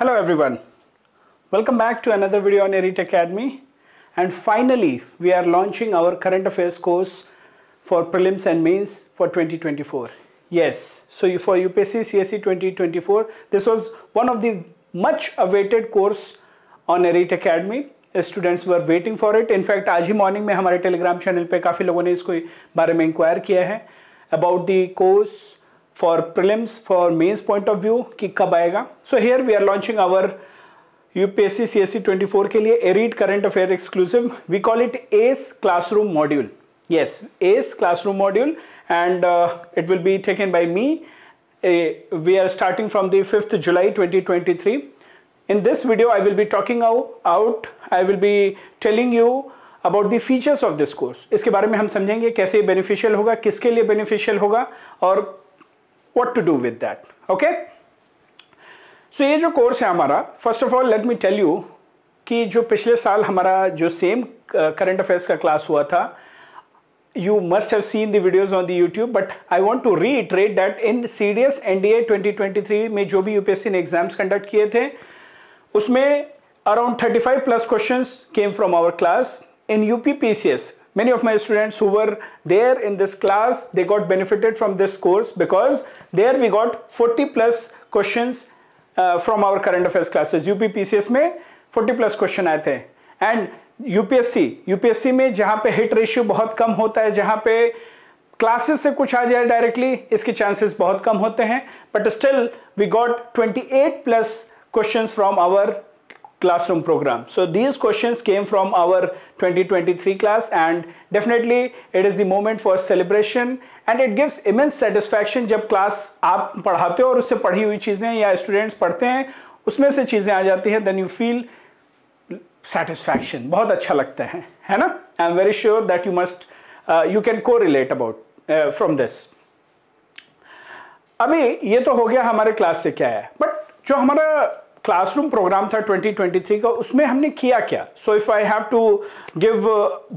Hello everyone. Welcome back to another video on Erit Academy. And finally, we are launching our current affairs course for prelims and mains for 2024. Yes, so for UPSC CSE 2024, this was one of the much awaited course on Erit Academy. Students were waiting for it. In fact, today morning, में हमारे Telegram channel पे काफ़ी लोगों ने इसको बारे for prelims for mains point of view कि कब आएगा so here we are launching our UPSC CSC 24 के लिए एरिड current affair exclusive we call it ace classroom module yes ace classroom module and uh, it will be taken by me uh, we are starting from the 5th july 2023 in this video i will be talking out i will be telling you about the features of this course इसके बारे में हम समझेंगे कैसे beneficial होगा किसके लिए beneficial होगा और what to do with that okay so so, ये जो कोर्स है हमारा first of all let me tell you कि जो पिछले साल हमारा जो सेम करंट अफेयर्स का क्लास हुआ था you must have seen the videos on the YouTube, but I want to reiterate that in CDS NDA 2023 में जो भी UPSC ने एग्जाम्स कंडक्ट किए थे उसमें around 35 plus questions came from our class in UP PCS many of my students who were there in this class they got benefited from this course because there we got 40 plus questions uh, from our current affairs classes up pcs mein 40 plus question aaye the and upsc upsc mein jahan pe hit ratio bahut kam hota hai jahan pe classes से कुछ आ जाए directly इसके chances बहुत कम होते हैं but still we got 28 plus questions from our classroom program. So these questions came from our 2023 class and definitely it is the moment for celebration and it gives immense satisfaction jab class aap padhate ho aur usse padhi hui cheeze ya students padhte hain usme se cheeze aa jati hain then you feel satisfaction bahut acha lagta hai hai na i am very sure that you must uh, you can correlate about uh, from this अभी ये तो हो गया हमारे class से क्या है but जो हमारा क्लासरूम प्रोग्राम था 2023 का उसमें हमने किया क्या so if I have to give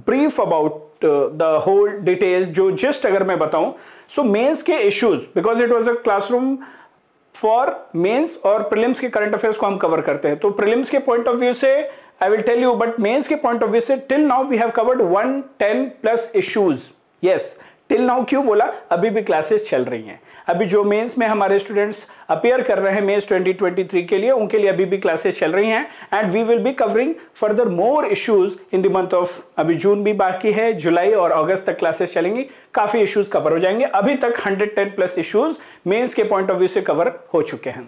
brief about the whole details जो जस्ट अगर मैं बताऊं सो मेंस के issues because it was a classroom for mains और प्रिलिम्स के करंट अफेयर्स को हम कवर करते हैं तो प्रिलिम्स के पॉइंट ऑफ व्यू से I will tell you but mains के पॉइंट ऑफ व्यू से till now we have covered one ten plus issues yes till now क्यों बोला अभी भी क्लासेस चल रही हैं अभी जो मेंस में हमारे स्टूडेंट्स अपेयर कर रहे हैं मेंस 2023 के लिए उनके लिए अभी भी क्लासेस चल रही हैं and we will be covering further more issues in the month of अभी जून भी बाकी है जुलाई और अगस्त तक क्लासेस चलेंगी काफ़ी इश्यूज कवर हो जाएंगे अभी तक हंड्रेड प्लस इशूज मेन्स के पॉइंट ऑफ व्यू से कवर हो चुके हैं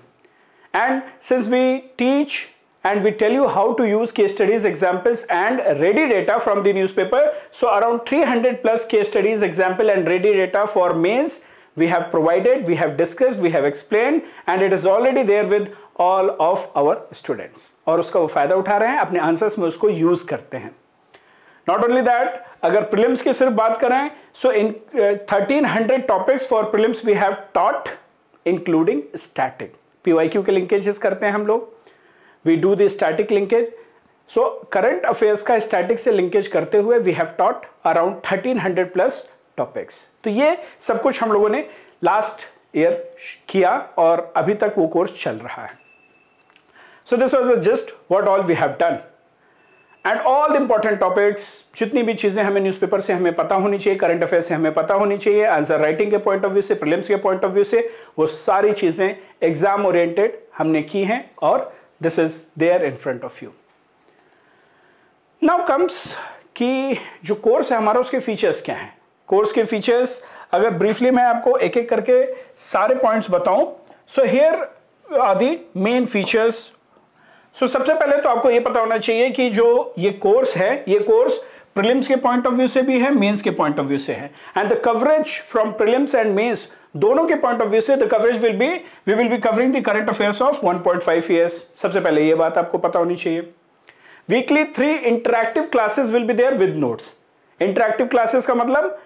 and since we teach and we tell you how to use case studies, examples and ready data from the newspaper. So around 300 plus case studies, example and ready data for mains we have provided, we have discussed, we have explained and it is already there with all of our students. Or uska वो फ़ायदा उठा रहे हैं अपने answers में उसको use करते हैं नॉट ओनली दैट अगर प्रिलिम्स की सिर्फ बात करें so in thirteen hundred topics for prelims we have taught including static P we do the static linkage so current affairs का static से linkage करते हुए we have taught around 1300 plus topics तो ये सब कुछ हम लोगों ने last year किया और अभी तक वो कोर्स चल रहा है so this was just what all we have done and all the important topics जितनी भी चीज़ें हमें न्यूज़पेपर से हमें पता होनी चाहिए करंट अफेयर से हमें पता होनी चाहिए आंसर राइटिंग के पॉइंट ऑफ व्यू से प्रिलिम्स के पॉइंट ऑफ व्यू से वो सारी चीज़ें एग्जाम ओरिएंटेड हमने की हैं और this is there in front of you now comes कि जो कोर्स है हमारा उसके फीचर्स क्या हैं कोर्स के फीचर्स अगर ब्रीफली मैं आपको एक एक करके सारे पॉइंट्स बताऊं so here are the main features so सबसे पहले तो आपको ये पता होना चाहिए कि जो ये कोर्स है ये कोर्स प्रिलिम्स के पॉइंट ऑफ व्यू से भी है मेंस के पॉइंट ऑफ व्यू से है and the coverage from prelims and mains दोनों के पॉइंट ऑफ व्यू से the coverage will be we will be covering the current affairs of 1.5 years सबसे पहले यह बात आपको पता होनी चाहिए weekly three interactive classes will be there with notes interactive classes का मतलब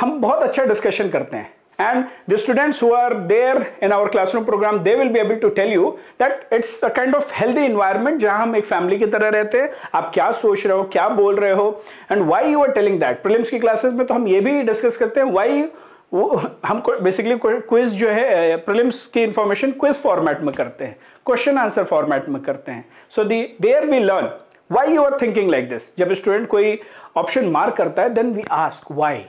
हम बहुत अच्छा डिस्कशन करते हैं and the students who are there in our classroom program they will be able to tell you that it's a kind of healthy environment jahan hum ek family ki tarah rehte hain aap kya soch rahe ho kya bol rahe ho and why you are telling that prelims ki classes mein to hum ye bhi discuss karte hain why वो हम basically quiz जो है prelims की information quiz format में करते हैं question answer format में करते हैं so the there we learn why you are thinking like this जब स्टूडेंट कोई ऑप्शन मार्क करता है देन वी आस्क व्हाई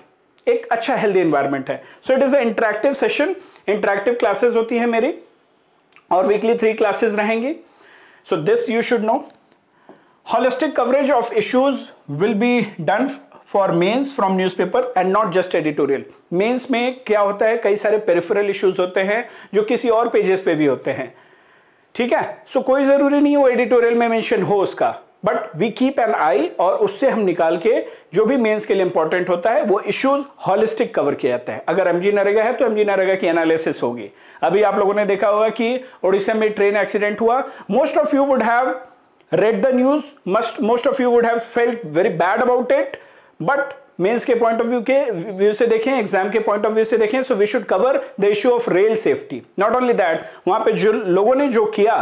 एक अच्छा हेल्दी इन्वायरमेंट है so it is interactive session interactive classes होती है मेरी और वीकली थ्री क्लासेस रहेंगी so this you should know holistic coverage of issues will be done for mains from news paper and not just editorial mains में क्या होता है कई सारे पेरिफरल इश्यूज होते हैं जो किसी और पेजेस पे भी होते हैं ठीक है सो so, कोई जरूरी नहीं वो एडिटोरियल में मेंशन हो उसका but we keep an eye और उससे हम निकाल के जो भी मेंस के लिए इंपॉर्टेंट होता है वो इश्यूज हॉलिस्टिक कवर किया जाता है अगर एमजी नरेगा है तो एमजी नरेगा की एनालिसिस होगी अभी आप लोगों ने देखा होगा कि ओडिशा में ट्रेन एक्सीडेंट हुआ most of you would have read the news must most of you would have felt very bad about it but mains के पॉइंट ऑफ व्यू के व्यू से देखें एग्जाम के पॉइंट ऑफ व्यू से देखें so we should cover the issue of rail safety not only that वहां पे जो लोगों ने जो किया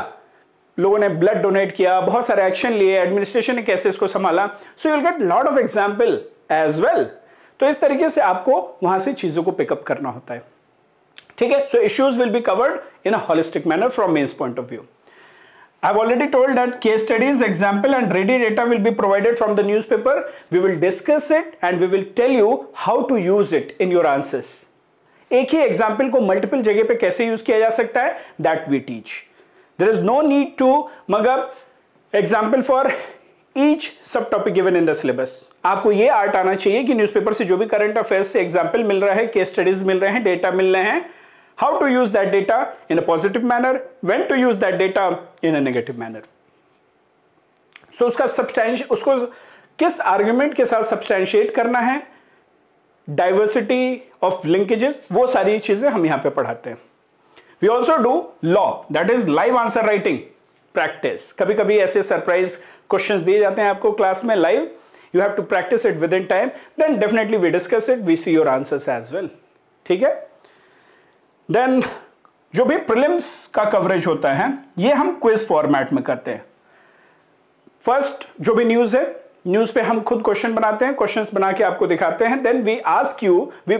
लोगों ने ब्लड डोनेट किया बहुत सारे एक्शन लिए एडमिनिस्ट्रेशन ने कैसे इसको संभाला so you'll get lot of example as well तो इस तरीके से आपको वहां से चीजों को पिकअप करना होता है ठीक है so issues will be covered in holistic manner from mains point of view I've already told that case studies, example and ready data will be provided from the newspaper. We will discuss it and we will tell you how to use it in your answers. एक ही example को multiple जगह पे कैसे use किया जा सकता है that we teach there is no need to मगर example for each subtopic given in the syllabus आपको ये आर्ट आना चाहिए कि न्यूज़पेपर से जो भी करंट अफेयर्स से एग्जाम्पल मिल रहा है केस स्टडीज मिल रहे हैं डेटा मिल रहे हैं how to use that data in a positive manner, when to use that data in a negative manner. So उसका substantial उसको किस argument के साथ substantiate करना है diversity of linkages वो सारी चीज़ें हम यहाँ पे पढ़ाते हैं we also do law that is live answer writing practice कभी कभी ऐसे सरप्राइज क्वेश्चन दिए जाते हैं आपको क्लास में live you have to practice it within time then definitely we discuss it we see your answer as well ठीक है देन जो भी प्रिलिम्स का कवरेज होता है ये हम क्विज फॉर्मेट में करते हैं फर्स्ट जो भी न्यूज है न्यूज पे हम खुद क्वेश्चन बनाते हैं क्वेश्चंस बना के आपको दिखाते हैं then we ask you we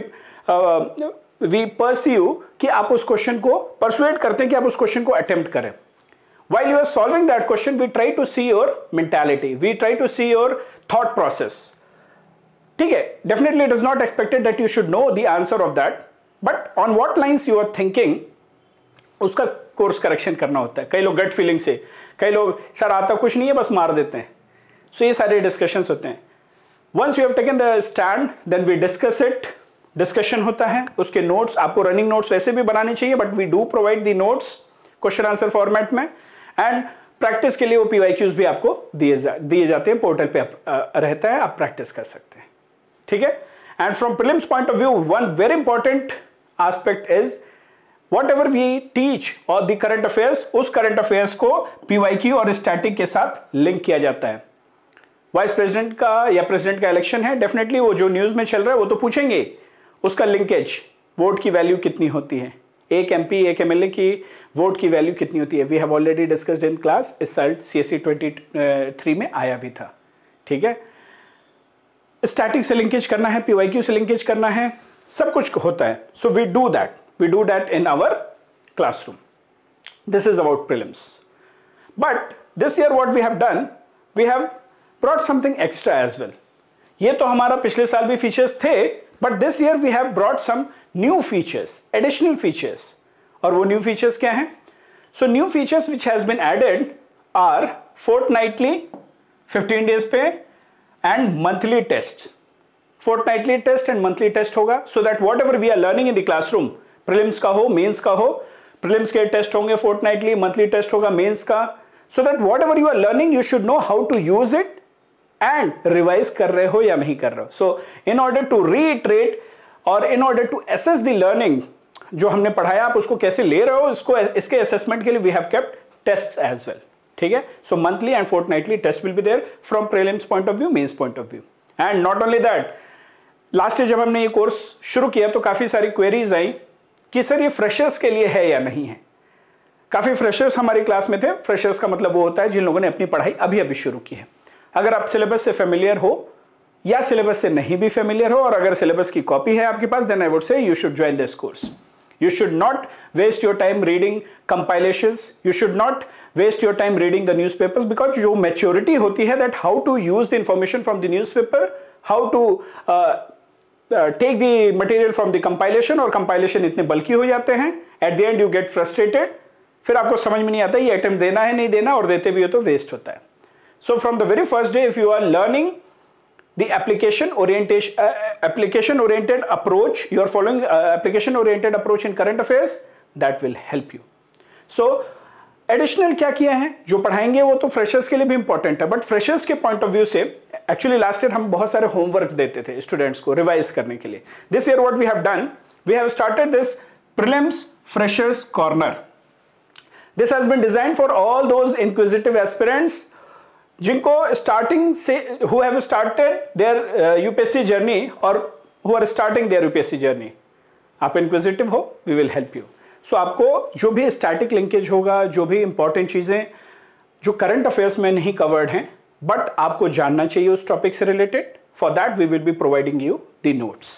we perceive कि आप उस क्वेश्चन को परसुएट करते हैं कि आप उस क्वेश्चन को अटेम्प्ट करें while you are solving that question we try to see your mentality we try to see your thought process ठीक है definitely it is not expected that you should know the answer of that but on what lines you are thinking उसका course correction करना होता है कई लोग gut feeling से कई लोग सर आता कुछ नहीं है बस मार देते हैं सो so, ये सारे डिस्कशंस होते हैं once you have taken the stand then we discuss it discussion होता है उसके नोट्स आपको रनिंग नोट्स वैसे भी बनाने चाहिए but we do provide the notes question answer format में एंड प्रैक्टिस के लिए वो पी भी आपको दिए जा दिए जाते हैं पोर्टल पे आप, आ, रहता है आप प्रैक्टिस कर सकते हैं ठीक है and from prelims point of view one very important aspect is whatever we teach और दी करंट अफेयर्स उस करंट अफेयर्स को पी और स्टैटिक के साथ लिंक किया जाता है वाइस प्रेसिडेंट का या प्रेसिडेंट का इलेक्शन है डेफिनेटली वो जो न्यूज में चल रहा है वो तो पूछेंगे उसका लिंकेज वोट की वैल्यू कितनी होती है एक एम पी एक एम की वोट की वैल्यू कितनी होती है we have already discussed in class इस साल C S C twenty three में आया भी था ठीक है स्टैटिक से लिंकेज करना है पी से लिंकेज करना है सब कुछ होता है so we do that we do that in our classroom this is about prelims but this year what we have done we have brought something extra as well ये तो हमारा पिछले साल भी फीचर्स थे But this year we have brought some new features, additional features. And what new features kya So new features which has been added are fortnightly, 15 days pay, and monthly test. Fortnightly test and monthly test hoga. So that whatever we are learning in the classroom, prelims ka ho, mains ka ho, prelims ke test honge fortnightly, monthly test hoga, mains ka. So that whatever you are learning, you should know how to use it and revise कर रहे हो या नहीं कर रहे हो so in order to retreat और in order to assess the learning जो हमने पढ़ाया आप उसको कैसे ले रहे हो इसको इसके असेसमेंट के लिए we have kept test as well ठीक है so monthly and nightly test will be there from prelims point of view mains point of view and not only that last जब हमने ये कोर्स शुरू किया तो काफ़ी सारी क्वेरीज आई कि सर ये फ्रेशर्स के लिए है या नहीं है काफ़ी फ्रेशर्स हमारी क्लास में थे फ्रेशर्स का मतलब वो होता है जिन लोगों ने अपनी पढ़ाई अभी अभी शुरू की है अगर आप सिलेबस से फेमिलियर हो या सिलेबस से नहीं भी फेमिलियर हो और अगर सिलेबस की कॉपी है आपके पास then I would say you should join this course you should not waste your time reading compilation you should not waste your time reading the news paper because जो maturity होती है that how to use the information from the news paper how to take the material from the compilation और compilation इतने bulky हो जाते हैं at the end you get frustrated फिर आपको समझ में नहीं आता ये अटेम्प्ट देना है नहीं देना और देते भी हो तो वेस्ट होता है So from the very first day, if you are learning the application orientation, uh, application oriented approach, you are following uh, application oriented approach in current affairs, that will help you. So additional क्या किए हैं जो पढ़ाएंगे वो तो freshers के लिए भी इंपॉर्टेंट है बट फ्रेशर्स के पॉइंट ऑफ व्यू से एक्चुअली लास्ट ईयर हम बहुत सारे होमवर्क देते थे स्टूडेंट्स को रिवाइज करने के लिए this year what we have done we have started this prelims freshers corner this has been design for all those inquisitive aspirants जिनको स्टार्टिंग से who have started their UPSC journey और who are starting their UPSC journey आप inquisitive हो we will help you so आपको जो भी static linkage होगा जो भी इंपॉर्टेंट चीज़ें जो करंट अफेयर्स में नहीं कवर्ड हैं बट आपको जानना चाहिए उस टॉपिक से related for that we will be providing you the notes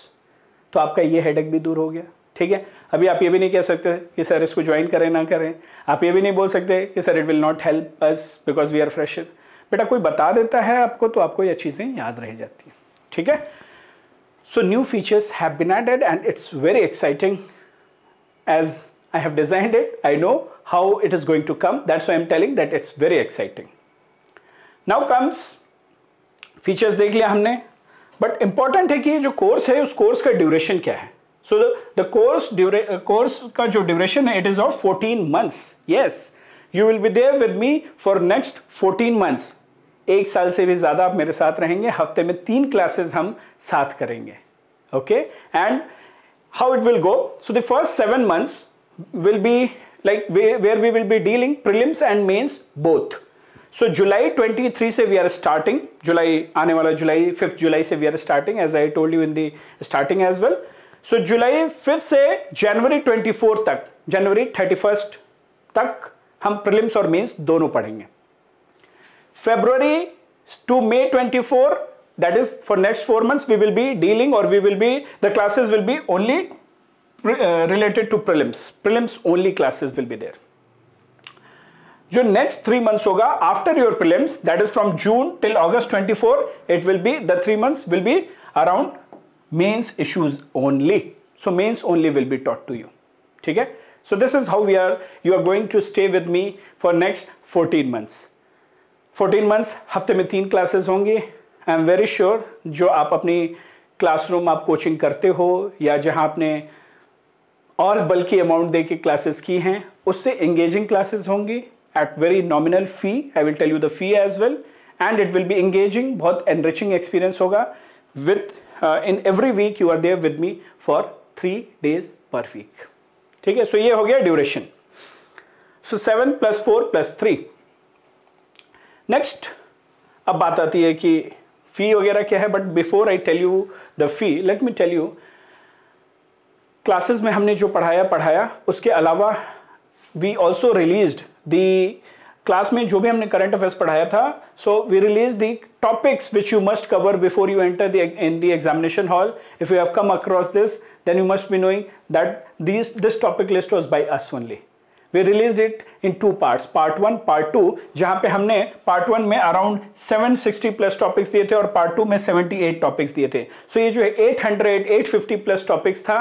तो आपका ये हेडेक भी दूर हो गया ठीक है अभी आप ये भी नहीं कह सकते कि सर इसको ज्वाइन करें ना करें आप ये भी नहीं बोल सकते कि sir it will not help us because we are fresher बेटा कोई बता देता है आपको तो आपको ये चीज़ें याद रह जाती हैं ठीक है so new features have been added and it's very exciting as I have designed it I know how it is going to come that's I am telling that it's very exciting now comes features देख लिया हमने but important है कि जो course है उस course का duration क्या है सो द कोर्स कोर्स का जो ड्यूरेशन है it is of 14 months yes you will be there with me for next 14 months एक साल से भी ज़्यादा आप मेरे साथ रहेंगे हफ्ते में तीन क्लासेस हम साथ करेंगे okay and how it will go so the first seven months will be like where we will be dealing prelims and mains both so July twenty three से वी आर स्टार्टिंग जुलाई आने वाला July fifth July से we are starting as I told you in the starting as well so July fifth से January twenty four तक जनवरी thirty first तक हम prelims और mains दोनों पढ़ेंगे February to May 24, that is for next four months, we will be dealing or we will be, the classes will be only uh, related to prelims. Prelims only classes will be there. Your next three months hoga after your prelims, that is from June till August 24, it will be, the three months will be around mains issues only. So mains only will be taught to you. Okay? So this is how we are, you are going to stay with me for next 14 months. 14 months हफ्ते में तीन classes होंगी I am very sure जो आप अपनी classroom आप coaching करते हो या जहां आपने और बल्कि अमाउंट दे के क्लासेस की हैं उससे एंगेजिंग क्लासेस होंगी at very nominal fee I will tell you the fee as well and it will be engaging बहुत एनरिचिंग एक्सपीरियंस होगा within every week you are there with me for three days per week ठीक है सो ये हो गया duration so seven plus four plus three next अब बात आती है कि फी वगैरह क्या है but before I tell you the fee let me tell you classes में हमने जो पढ़ाया पढ़ाया उसके अलावा we also release the class में जो भी हमने करंट अफेयर्स पढ़ाया था so we release the topics which you must cover before you enter the in the examination hall if you have come across this then you must be knowing that this this topic list was by us only we release it in two parts part one part two जहां पे हमने part one में around 760 plus topics दिए थे और part two में 78 topics दिए थे सो so ये जो है 800 850 प्लस टॉपिक्स था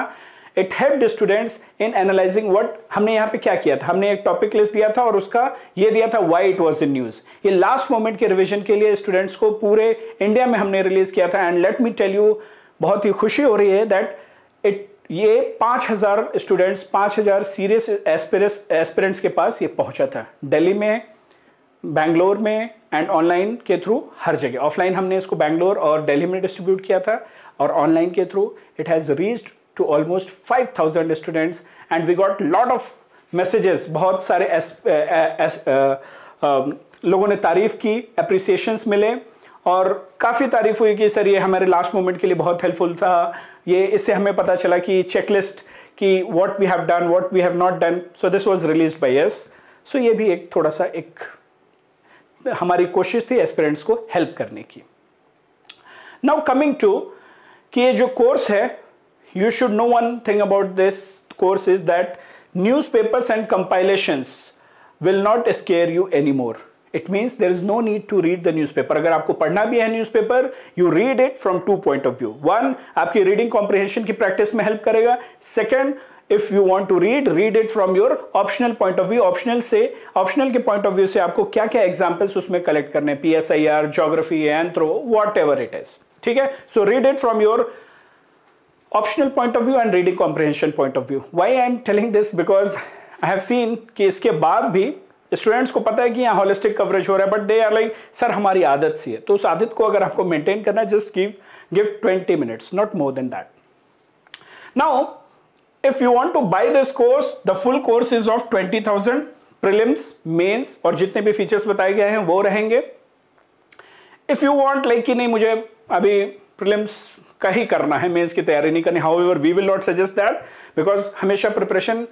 it help students in analysing what हमने यहाँ पे क्या किया था हमने एक टॉपिक लिस्ट दिया था और उसका ये दिया था why it was in news ये लास्ट मोमेंट के रिविजन के लिए स्टूडेंट्स को पूरे इंडिया में हमने रिलीज किया था and let me tell you बहुत ही खुशी हो रही है दैट इट ये 5000 स्टूडेंट्स 5000 सीरियस एस्पिरेंट्स एस्पिरेंट्स के पास ये पहुंचा था दिल्ली में बैंगलोर में एंड ऑनलाइन के थ्रू हर जगह ऑफलाइन हमने इसको बैंगलोर और दिल्ली में डिस्ट्रीब्यूट किया था और ऑनलाइन के through it has reached to almost 5000 students and we got lot of messages बहुत सारे एस, ए, ए, ए, लोगों ने तारीफ़ की अप्रिसिएशंस मिले और काफ़ी तारीफ़ हुई कि सर ये हमारे लास्ट मोमेंट के लिए बहुत हेल्पफुल था ये इससे हमें पता चला कि चेकलिस्ट कि what we have done what we have not done so this was release by yes so ये भी एक थोड़ा सा एक हमारी कोशिश थी एस्पेरेंट्स को हेल्प करने की नाउ कमिंग टू कि ये जो कोर्स है you should know one thing about this course is that newspapers and compilations will not scare you any more it means there is no need to read the paper अगर आपको पढ़ना भी है paper you read it from two point of view one आपकी reading comprehension की practice में help करेगा second if you want to read read it from your optional point of view optional से ऑप्शनल के पॉइंट ऑफ व्यू से आपको क्या क्या एग्जाम्पल्स उसमें कलेक्ट करने P S I R geography anthro whatever it is ठीक है so read it from your optional point of view and reading comprehension point of view why I am telling this because I have seen कि इसके बाद भी students को पता है कि यहाँ होलिस्टिक कवरेज हो रहा है but they are like sir हमारी आदत सी है तो उस आदत को अगर आपको मेंटेन करना है just give give twenty minutes not more than that now if you want to buy this course the full course is of twenty thousand prelims mains और जितने भी फीचर्स बताए गए हैं वो रहेंगे इफ यू वॉन्ट लाइक कि नहीं मुझे अभी प्रिलिम्स का ही करना है मेंस की तैयारी नहीं करनी how we will not suggest that because हमेशा प्रिपरेशन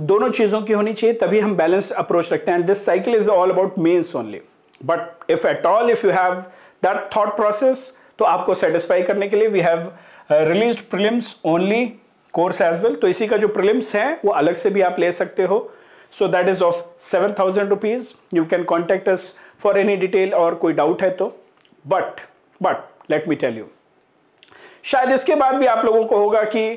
दोनों चीज़ों की होनी चाहिए तभी हम बैलेंस्ड अप्रोच रखते हैं and this cycle is all about mains only but if at all if you have that thought process तो आपको सेटिस्फाई करने के लिए we have release prelims only course as well तो इसी का जो प्रिलिम्स है वो अलग से भी आप ले सकते हो so that is of seven thousand rupees you can contact us for any detail और कोई डाउट है तो but but let me tell you शायद इसके बाद भी आप लोगों को होगा कि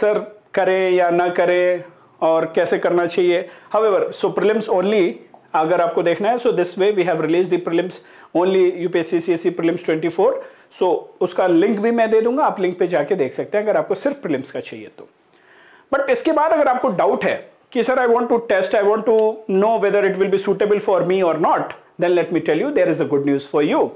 सर करें या ना करें और कैसे करना चाहिए हावेवर सो प्रिलिम्स ओनली अगर आपको देखना है so this way we have release the prelims only UPSC C S C prelims twenty four so उसका लिंक भी मैं दे दूंगा आप लिंक पे जाके देख सकते हैं अगर आपको सिर्फ प्रिलिम्स का चाहिए तो बट इसके बाद अगर आपको डाउट है कि sir I want to test I want to know whether it will be suitable for me और not then let me tell you there is a good news for you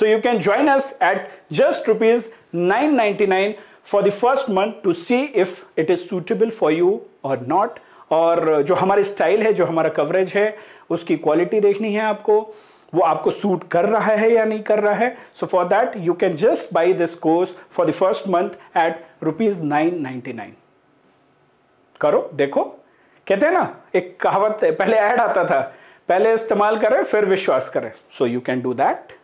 so you can join us at just rupees nine ninety nine for the first month to see if it is suitable for you और not और जो हमारी style है जो हमारा coverage है उसकी quality देखनी है आपको वो आपको सूट कर रहा है या नहीं कर रहा है so for that you can just buy this course for the first month at rupees nine ninety nine करो देखो कहते हैं ना एक कहावत है पहले ऐड आता था पहले इस्तेमाल करें फिर विश्वास करें so you can do that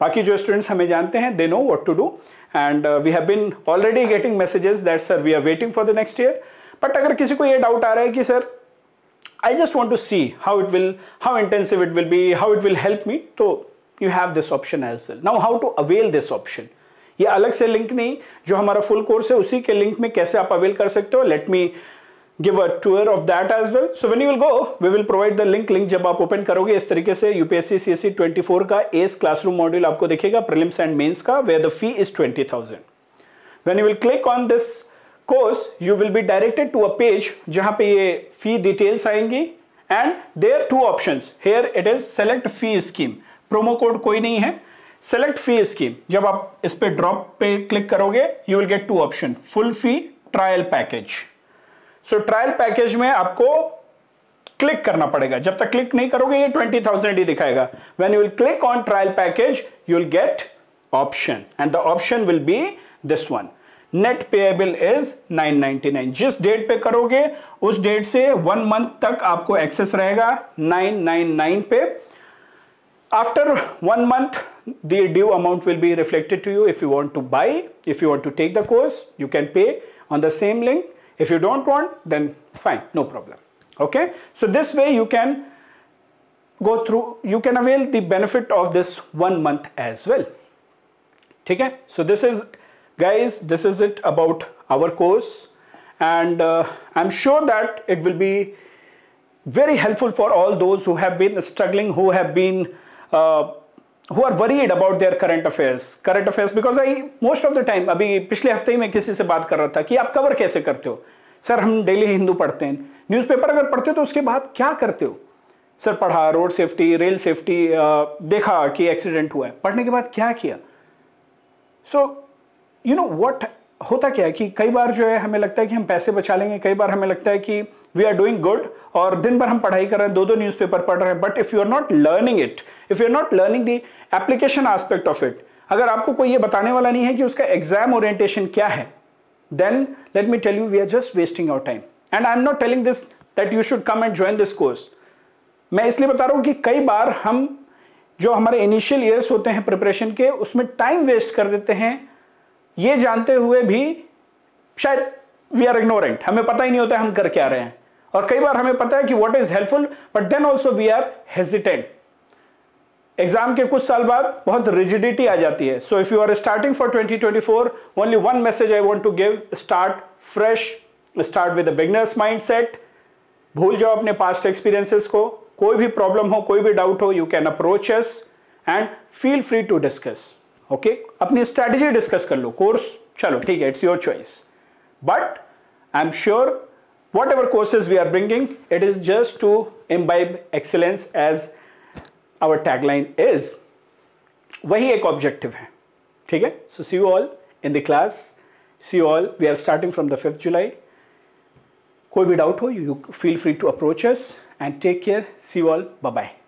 बाकी जो स्टूडेंट्स हमें जानते हैं they know what to do and we have been already getting messages that sir we are waiting for the next year but अगर किसी को ये डाउट आ रहा है कि sir I just want to see how it will how intensive it will be how it will help me तो you have this option as well now how to avail this option ये अलग से link नहीं जो हमारा full course है उसी के लिंक में कैसे आप अवेल कर सकते हो let me give a tour of that as well. So when you will go, we will provide the link. Link जब आप open करोगे इस तरीके से UPSC CSE 24 का AS classroom module आपको देखेगा prelims and mains का where the fee is 20,000. When you will click on this course, you will be directed to a page जहाँ पे ये fee details आएंगी and there are two options. Here it is select fee scheme. Promo code कोई नहीं है. Select fee scheme. जब आप इस पे drop पे click करोगे, you will get two option. Full fee trial package. So trial package में आपको क्लिक करना पड़ेगा जब तक क्लिक नहीं करोगे ये ट्वेंटी थाउजेंड ही दिखाएगा when you will click on trial package you will get option and the option will be this one net payable is 999 जिस डेट पे करोगे उस डेट से वन मंथ तक आपको एक्सेस रहेगा 999 पे after one month the due amount will be reflected to you if you want to buy if you want to take the course you can pay on the same link If you don't want, then fine, no problem. Okay, so this way you can go through, you can avail the benefit of this one month as well. Okay, so this is, guys, this is it about our course and uh, I'm sure that it will be very helpful for all those who have been struggling, who have been uh, who are worried about their current affairs current affairs because I most of the time अभी पिछले हफ्ते ही मैं किसी से बात कर रहा था कि आप कवर कैसे करते हो सर हम डेली हिंदू पढ़ते हैं न्यूज़पेपर अगर पढ़ते हो तो उसके बाद क्या करते हो सर पढ़ा रोड सेफ्टी रेल सेफ्टी देखा कि एक्सीडेंट हुआ है पढ़ने के बाद क्या किया सो यू नो वॉट होता क्या है कि कई बार जो है हमें लगता है कि हम पैसे बचा लेंगे कई बार हमें लगता है कि वी आर डूइंग गुड और दिन भर हम पढ़ाई कर रहे हैं दो दो न्यूज़पेपर पढ़ रहे हैं but if you are not learning it if you are not learning the application aspect of it अगर आपको कोई ये बताने वाला नहीं है कि उसका एग्जाम ओरिएंटेशन क्या है then let me tell you we are just wasting our time and I am not telling this that you should come and join this course मैं इसलिए बता रहा हूँ कि कई बार हम जो हमारे इनिशियल ईयर्स होते हैं प्रिपरेशन के उसमें टाइम वेस्ट कर देते हैं ये जानते हुए भी शायद वी आर इग्नोरेंट हमें पता ही नहीं होता हम कर क्या रहे हैं और कई बार हमें पता है कि what is helpful but then also we are hesitant exam के कुछ साल बाद बहुत रिजिडिटी आ जाती है so if you are starting for 2024 only one message I want to give start fresh start with beginners mindset भूल जाओ अपने पास्ट एक्सपीरियंसेस को कोई भी प्रॉब्लम हो कोई भी डाउट हो you can approach us and feel free to discuss okay अपनी स्ट्रैटेजी डिस्कस कर लो कोर्स चलो ठीक है it's your choice but I am sure whatever courses we are bringing it is just to imbibe excellence as our tagline is वही एक objective है ठीक है so see you all in the class see all we are starting from the fifth July कोई भी doubt हो you feel free to approach and take care see all bye